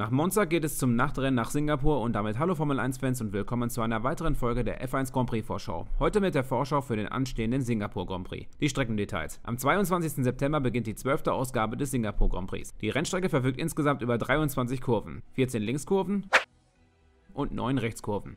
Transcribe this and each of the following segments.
Nach Monza geht es zum Nachtrennen nach Singapur und damit hallo Formel 1 Fans und willkommen zu einer weiteren Folge der F1 Grand Prix Vorschau. Heute mit der Vorschau für den anstehenden Singapur Grand Prix. Die Streckendetails. Am 22. September beginnt die 12. Ausgabe des Singapur Grand Prix. Die Rennstrecke verfügt insgesamt über 23 Kurven, 14 Linkskurven und 9 Rechtskurven.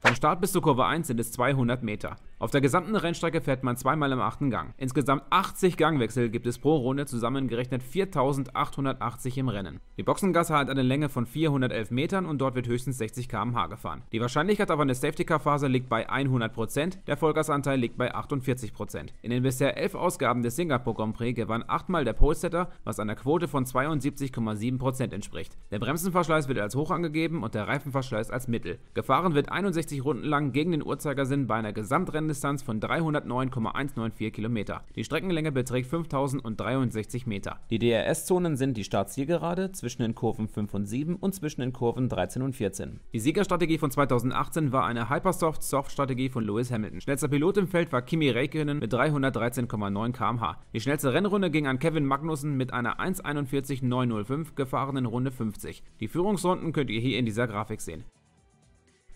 Vom Start bis zur Kurve 1 sind es 200 Meter. Auf der gesamten Rennstrecke fährt man zweimal im achten Gang. Insgesamt 80 Gangwechsel gibt es pro Runde, zusammengerechnet 4880 im Rennen. Die Boxengasse hat eine Länge von 411 Metern und dort wird höchstens 60 km/h gefahren. Die Wahrscheinlichkeit auf eine Safety-Car-Phase liegt bei 100%, der Vollgasanteil liegt bei 48%. In den bisher elf Ausgaben des Singapur Grand Prix gewann achtmal der Polesetter, was einer Quote von 72,7% entspricht. Der Bremsenverschleiß wird als hoch angegeben und der Reifenverschleiß als mittel. Gefahren wird 61 Runden lang gegen den Uhrzeigersinn bei einer Gesamtrenn Gesamtdistanz von 309,194 Kilometer. Die Streckenlänge beträgt 5063 Meter. Die DRS-Zonen sind die Startzielgerade zwischen den Kurven 5 und 7 und zwischen den Kurven 13 und 14. Die Siegerstrategie von 2018 war eine Hypersoft-Soft-Strategie von Lewis Hamilton. Schnellster Pilot im Feld war Kimi Räikkönen mit 313,9 km/h. Die schnellste Rennrunde ging an Kevin Magnussen mit einer 1,41,905 gefahrenen Runde 50. Die Führungsrunden könnt ihr hier in dieser Grafik sehen.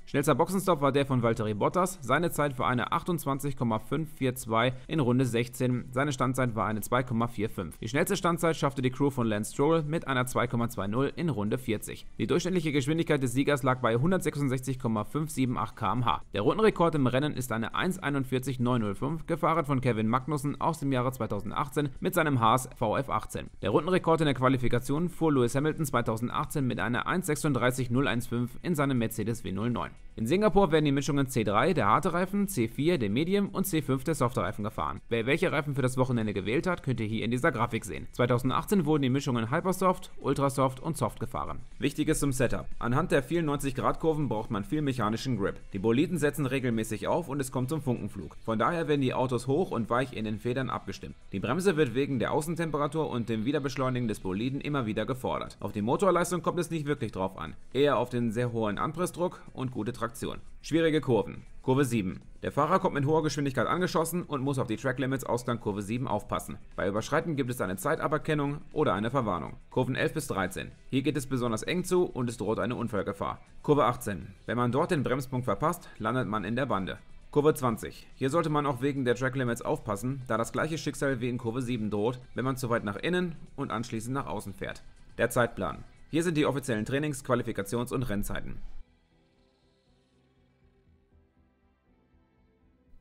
Schnellster Boxenstopp war der von Valtteri Bottas, seine Zeit war eine 28,542 in Runde 16, seine Standzeit war eine 2,45. Die schnellste Standzeit schaffte die Crew von Lance Stroll mit einer 2,20 in Runde 40. Die durchschnittliche Geschwindigkeit des Siegers lag bei 166,578 km/h. Der Rundenrekord im Rennen ist eine 1,41905, gefahren von Kevin Magnussen aus dem Jahre 2018 mit seinem Haas VF18. Der Rundenrekord in der Qualifikation fuhr Lewis Hamilton 2018 mit einer 1,36015 in seinem Mercedes W09. In Singapur werden die Mischungen C3, der harte Reifen, C4, der Medium und C5, der softe Reifen gefahren. Wer welche Reifen für das Wochenende gewählt hat, könnt ihr hier in dieser Grafik sehen. 2018 wurden die Mischungen Hypersoft, Ultrasoft und Soft gefahren. Wichtiges zum Setup. Anhand der vielen 90-Grad-Kurven braucht man viel mechanischen Grip. Die Boliden setzen regelmäßig auf und es kommt zum Funkenflug. Von daher werden die Autos hoch und weich in den Federn abgestimmt. Die Bremse wird wegen der Außentemperatur und dem Wiederbeschleunigen des Boliden immer wieder gefordert. Auf die Motorleistung kommt es nicht wirklich drauf an. Eher auf den sehr hohen Anpressdruck und gute gute Traktion. Schwierige Kurven. Kurve 7. Der Fahrer kommt mit hoher Geschwindigkeit angeschossen und muss auf die Track Limits Ausgang Kurve 7 aufpassen. Bei Überschreiten gibt es eine Zeitaberkennung oder eine Verwarnung. Kurven 11 bis 13. Hier geht es besonders eng zu und es droht eine Unfallgefahr. Kurve 18. Wenn man dort den Bremspunkt verpasst, landet man in der Bande. Kurve 20. Hier sollte man auch wegen der Track Limits aufpassen, da das gleiche Schicksal wie in Kurve 7 droht, wenn man zu weit nach innen und anschließend nach außen fährt. Der Zeitplan. Hier sind die offiziellen Trainings-, Qualifikations- und Rennzeiten.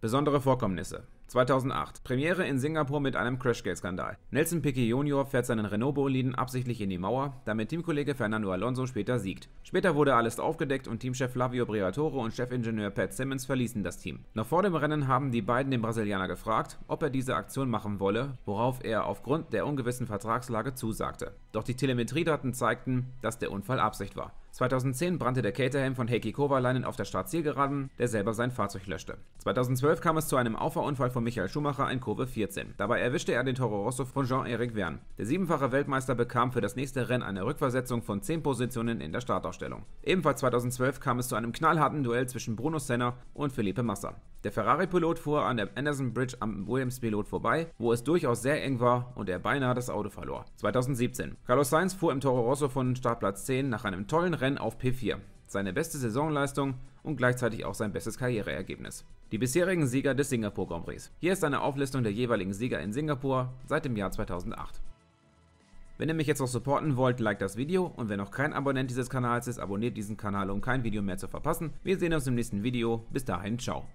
Besondere Vorkommnisse 2008. Premiere in Singapur mit einem Crashgate-Skandal. Nelson Piquet Jr. fährt seinen Renault-Boliden absichtlich in die Mauer, damit Teamkollege Fernando Alonso später siegt. Später wurde alles aufgedeckt und Teamchef Flavio Briatore und Chefingenieur Pat Simmons verließen das Team. Noch vor dem Rennen haben die beiden den Brasilianer gefragt, ob er diese Aktion machen wolle, worauf er aufgrund der ungewissen Vertragslage zusagte. Doch die Telemetriedaten zeigten, dass der Unfall Absicht war. 2010 brannte der Caterham von Heikki Kovalainen auf der Startzielgeraden, der selber sein Fahrzeug löschte. 2012 kam es zu einem Auffahrunfall von von Michael Schumacher in Kurve 14. Dabei erwischte er den Toro Rosso von jean éric Verne. Der siebenfache Weltmeister bekam für das nächste Rennen eine Rückversetzung von 10 Positionen in der Startausstellung. Ebenfalls 2012 kam es zu einem knallharten Duell zwischen Bruno Senna und Felipe Massa. Der Ferrari-Pilot fuhr an der Anderson Bridge am Williams-Pilot vorbei, wo es durchaus sehr eng war und er beinahe das Auto verlor. 2017. Carlos Sainz fuhr im Toro Rosso von Startplatz 10 nach einem tollen Rennen auf P4. Seine beste Saisonleistung und gleichzeitig auch sein bestes Karriereergebnis die bisherigen Sieger des Singapur Grand Prix. Hier ist eine Auflistung der jeweiligen Sieger in Singapur seit dem Jahr 2008. Wenn ihr mich jetzt noch supporten wollt, liked das Video und wer noch kein Abonnent dieses Kanals ist, abonniert diesen Kanal, um kein Video mehr zu verpassen. Wir sehen uns im nächsten Video. Bis dahin, ciao.